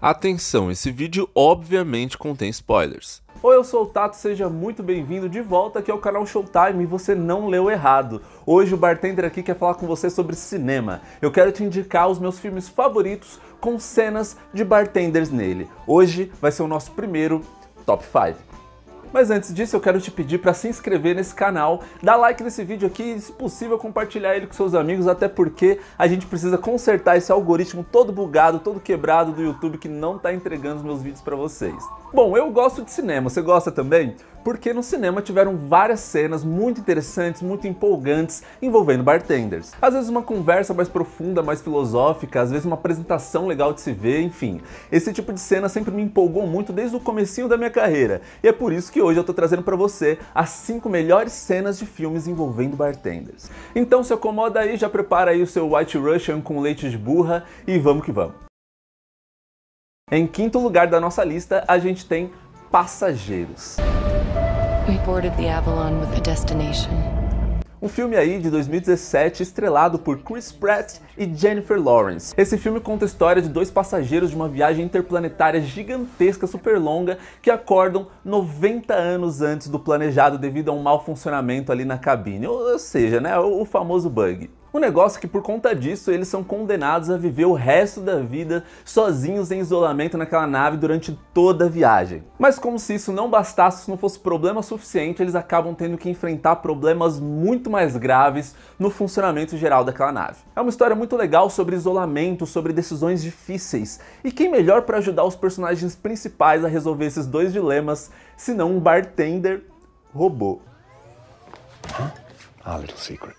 Atenção, esse vídeo obviamente contém spoilers. Oi, eu sou o Tato, seja muito bem-vindo de volta aqui ao canal Showtime e você não leu errado. Hoje o bartender aqui quer falar com você sobre cinema. Eu quero te indicar os meus filmes favoritos com cenas de bartenders nele. Hoje vai ser o nosso primeiro Top 5. Mas antes disso, eu quero te pedir para se inscrever nesse canal, dar like nesse vídeo aqui e, se possível, compartilhar ele com seus amigos, até porque a gente precisa consertar esse algoritmo todo bugado, todo quebrado do YouTube que não está entregando os meus vídeos para vocês. Bom, eu gosto de cinema, você gosta também? Porque no cinema tiveram várias cenas muito interessantes, muito empolgantes envolvendo bartenders. Às vezes uma conversa mais profunda, mais filosófica, às vezes uma apresentação legal de se ver, enfim. Esse tipo de cena sempre me empolgou muito desde o comecinho da minha carreira. E é por isso que hoje eu tô trazendo para você as 5 melhores cenas de filmes envolvendo bartenders. Então se acomoda aí, já prepara aí o seu White Russian com leite de burra e vamos que vamos. Em quinto lugar da nossa lista, a gente tem Passageiros. We boarded the Avalon with a destination. Um filme aí de 2017 estrelado por Chris Pratt e Jennifer Lawrence. Esse filme conta a história de dois passageiros de uma viagem interplanetária gigantesca super longa que acordam 90 anos antes do planejado devido a um mau funcionamento ali na cabine, ou, ou seja, né, o, o famoso bug. Um negócio é que por conta disso eles são condenados a viver o resto da vida sozinhos em isolamento naquela nave durante toda a viagem. Mas como se isso não bastasse, se não fosse problema suficiente, eles acabam tendo que enfrentar problemas muito mais graves no funcionamento geral daquela nave. É uma história muito legal sobre isolamento, sobre decisões difíceis. E quem melhor para ajudar os personagens principais a resolver esses dois dilemas, se não um bartender robô? Huh? Ah, a little secret.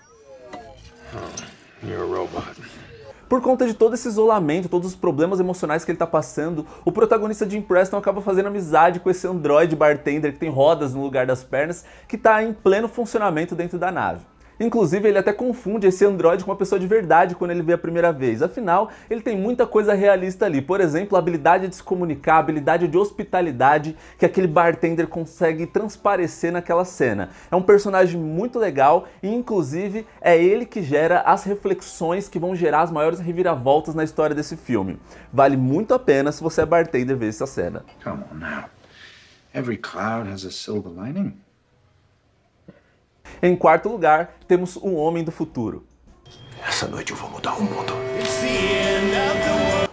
Oh, Por conta de todo esse isolamento, todos os problemas emocionais que ele tá passando, o protagonista de Preston acaba fazendo amizade com esse androide bartender que tem rodas no lugar das pernas, que tá em pleno funcionamento dentro da nave. Inclusive, ele até confunde esse androide com uma pessoa de verdade quando ele vê a primeira vez. Afinal, ele tem muita coisa realista ali. Por exemplo, a habilidade de se comunicar, a habilidade de hospitalidade que aquele bartender consegue transparecer naquela cena. É um personagem muito legal e, inclusive, é ele que gera as reflexões que vão gerar as maiores reviravoltas na história desse filme. Vale muito a pena se você é bartender ver essa cena. Come on now. Every cloud has a silver lining. Em quarto lugar, temos O Homem do Futuro. Essa noite eu vou mudar o mundo.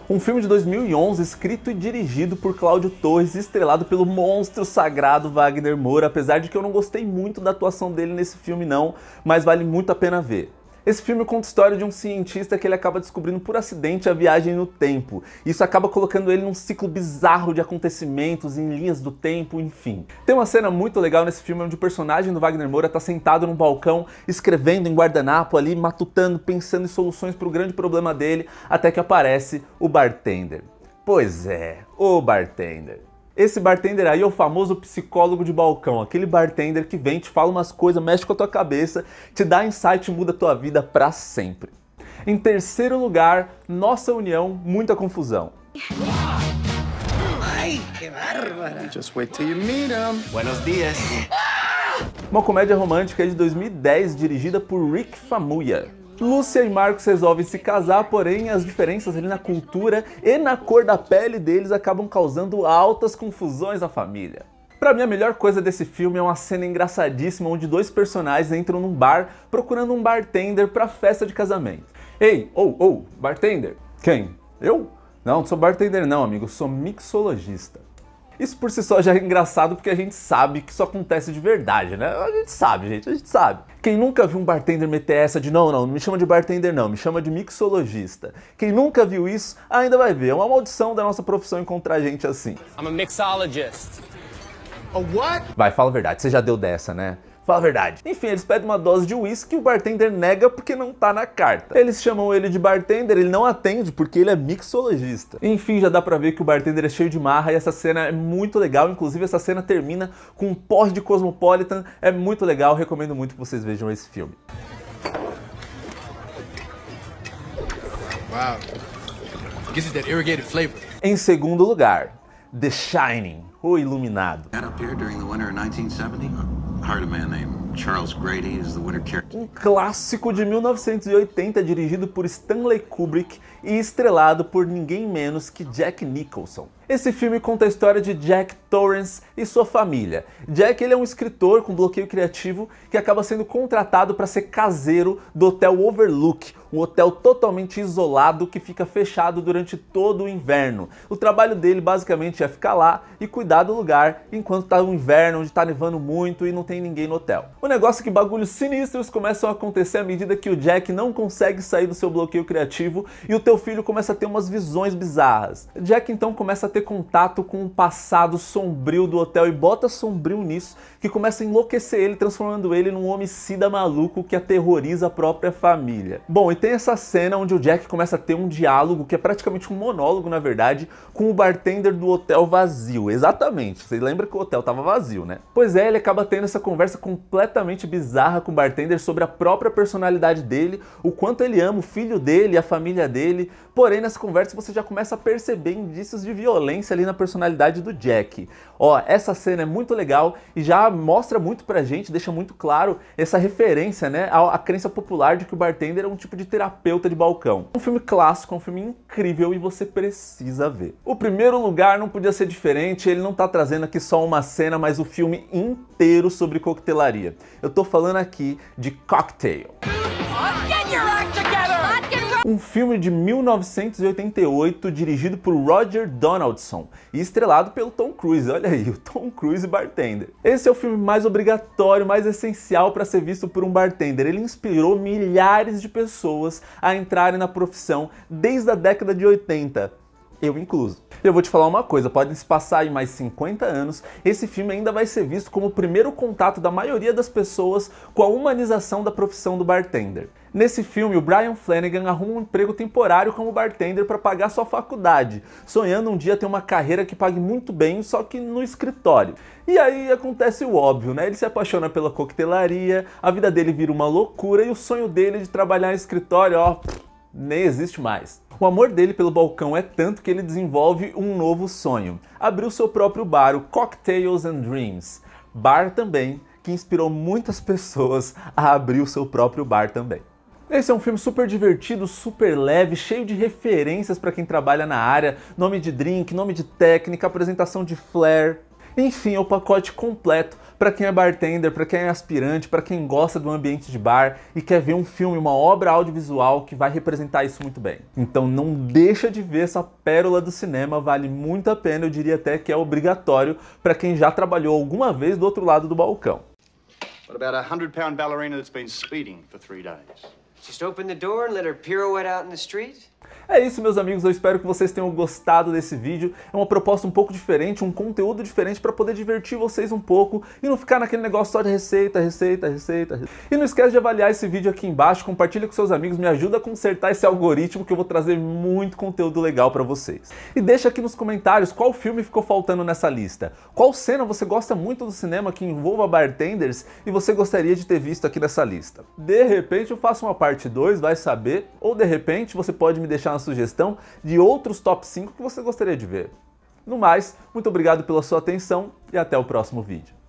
Um filme de 2011 escrito e dirigido por Cláudio Torres, estrelado pelo monstro sagrado Wagner Moura, apesar de que eu não gostei muito da atuação dele nesse filme não, mas vale muito a pena ver. Esse filme conta a história de um cientista que ele acaba descobrindo por acidente a viagem no tempo. Isso acaba colocando ele num ciclo bizarro de acontecimentos, em linhas do tempo, enfim. Tem uma cena muito legal nesse filme onde o personagem do Wagner Moura está sentado num balcão, escrevendo em guardanapo ali, matutando, pensando em soluções para o grande problema dele, até que aparece o bartender. Pois é, o bartender. Esse bartender aí é o famoso psicólogo de balcão, aquele bartender que vem, te fala umas coisas, mexe com a tua cabeça, te dá insight e muda a tua vida para sempre. Em terceiro lugar, nossa união, muita confusão. Ai, que bárbara! Just wait till you meet him. Buenos dias. Uma comédia romântica de 2010 dirigida por Rick Famuyiwa. Lúcia e Marcos resolvem se casar, porém as diferenças ali na cultura e na cor da pele deles acabam causando altas confusões na família. Pra mim, a melhor coisa desse filme é uma cena engraçadíssima onde dois personagens entram num bar procurando um bartender pra festa de casamento. Ei, ou, oh, ou, oh, bartender? Quem? Eu? Não, não sou bartender não, amigo, sou mixologista. Isso por si só já é engraçado porque a gente sabe que isso acontece de verdade, né? A gente sabe, gente, a gente sabe. Quem nunca viu um bartender meter essa de não, não, não me chama de bartender não, me chama de mixologista. Quem nunca viu isso ainda vai ver, é uma maldição da nossa profissão encontrar gente assim. I'm a mixologist. A what? Vai, fala a verdade, você já deu dessa, né? Fala a verdade. Enfim, eles pedem uma dose de uísque e o bartender nega porque não tá na carta. Eles chamam ele de bartender, ele não atende porque ele é mixologista. Enfim, já dá pra ver que o bartender é cheio de marra e essa cena é muito legal. Inclusive, essa cena termina com um pós de Cosmopolitan. É muito legal, recomendo muito que vocês vejam esse filme. Wow. Gives it that irrigated flavor. Em segundo lugar, The Shining, O Iluminado. up here during the winter of 1970? hired a man named Charles Grady is the winner character. Um clássico de 1980 dirigido por Stanley Kubrick e estrelado por ninguém menos que Jack Nicholson. Esse filme conta a história de Jack Torrance e sua família. Jack ele é um escritor com bloqueio criativo que acaba sendo contratado para ser caseiro do Hotel Overlook, um hotel totalmente isolado que fica fechado durante todo o inverno. O trabalho dele basicamente é ficar lá e cuidar do lugar enquanto está o inverno, onde está nevando muito e não tem ninguém no hotel. O negócio é que bagulhos sinistros começam a acontecer à medida que o Jack não consegue sair do seu bloqueio criativo e o teu filho começa a ter umas visões bizarras. Jack então começa a ter contato com o passado sombrio do hotel e bota sombrio nisso, que começa a enlouquecer ele, transformando ele num homicida maluco que aterroriza a própria família. Bom, e tem essa cena onde o Jack começa a ter um diálogo, que é praticamente um monólogo na verdade, com o bartender do hotel vazio. Exatamente, você lembra que o hotel tava vazio, né? Pois é, ele acaba tendo essa conversa completamente completamente bizarra com o bartender sobre a própria personalidade dele, o quanto ele ama o filho dele, a família dele. Porém, nessa conversa você já começa a perceber indícios de violência ali na personalidade do Jack. Ó, essa cena é muito legal e já mostra muito pra gente, deixa muito claro essa referência, né, à, à crença popular de que o bartender é um tipo de terapeuta de balcão. Um filme clássico, um filme incrível e você precisa ver. O primeiro lugar não podia ser diferente, ele não tá trazendo aqui só uma cena, mas o filme inteiro sobre coquetelaria. Eu tô falando aqui de Cocktail. Um filme de 1988 dirigido por Roger Donaldson e estrelado pelo Tom Cruise. Olha aí, o Tom Cruise bartender. Esse é o filme mais obrigatório, mais essencial para ser visto por um bartender. Ele inspirou milhares de pessoas a entrarem na profissão desde a década de 80 eu incluso. Eu vou te falar uma coisa, podem se passar aí mais 50 anos, esse filme ainda vai ser visto como o primeiro contato da maioria das pessoas com a humanização da profissão do bartender. Nesse filme, o Brian Flanagan arruma um emprego temporário como bartender para pagar sua faculdade, sonhando um dia ter uma carreira que pague muito bem, só que no escritório. E aí acontece o óbvio, né? Ele se apaixona pela coquetelaria, a vida dele vira uma loucura e o sonho dele de trabalhar em escritório, ó, nem existe mais. O amor dele pelo balcão é tanto que ele desenvolve um novo sonho. abrir o seu próprio bar, o Cocktails and Dreams. Bar também que inspirou muitas pessoas a abrir o seu próprio bar também. Esse é um filme super divertido, super leve, cheio de referências para quem trabalha na área, nome de drink, nome de técnica, apresentação de flair. Enfim, é o pacote completo para quem é bartender, para quem é aspirante, para quem gosta do ambiente de bar e quer ver um filme, uma obra audiovisual que vai representar isso muito bem. Então não deixa de ver essa pérola do cinema, vale muito a pena, eu diria até que é obrigatório para quem já trabalhou alguma vez do outro lado do balcão. What about a 100-pound ballerina that's been speeding for three days? Just open the door and let her pirouette out in the street? É isso, meus amigos. Eu espero que vocês tenham gostado desse vídeo. É uma proposta um pouco diferente, um conteúdo diferente para poder divertir vocês um pouco e não ficar naquele negócio só de receita, receita, receita. E não esquece de avaliar esse vídeo aqui embaixo, compartilha com seus amigos, me ajuda a consertar esse algoritmo que eu vou trazer muito conteúdo legal para vocês. E deixa aqui nos comentários qual filme ficou faltando nessa lista. Qual cena você gosta muito do cinema que envolva bartenders e você gostaria de ter visto aqui nessa lista? De repente eu faço uma parte 2, vai saber, ou de repente você pode me deixar uma sugestão de outros top 5 que você gostaria de ver. No mais, muito obrigado pela sua atenção e até o próximo vídeo.